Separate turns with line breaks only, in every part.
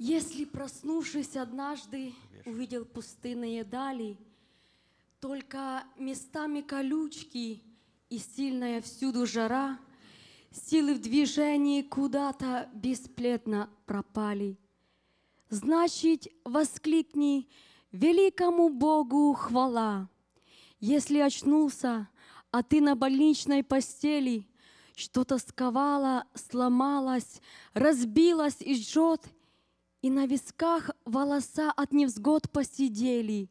Если, проснувшись однажды, увидел пустынные дали, только местами колючки и сильная всюду жара, силы в движении куда-то бесплетно пропали. Значит, воскликни великому Богу хвала, если очнулся, а ты на больничной постели, что-то сковало, сломалось, разбилось и жжет — и на висках волоса от невзгод посидели.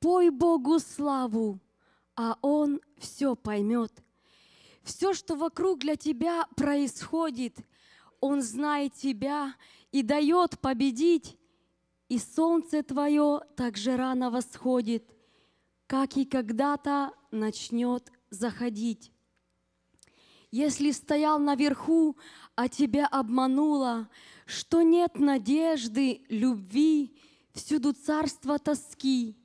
Пой Богу славу, а Он все поймет. Все, что вокруг для тебя происходит, Он знает тебя и дает победить. И солнце твое так же рано восходит, как и когда-то начнет заходить. Если стоял наверху, а тебя обмануло, Что нет надежды, любви, Всюду царство тоски,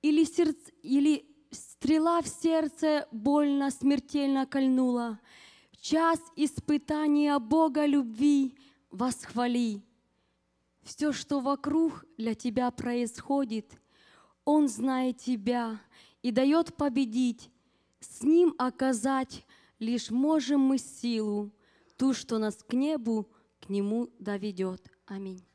Или, сердц... или стрела в сердце больно, смертельно кольнула, Час испытания Бога любви восхвали. Все, что вокруг для тебя происходит, Он знает тебя и дает победить, С Ним оказать лишь можем мы силу, ту, что нас к небу, к нему доведет. Аминь.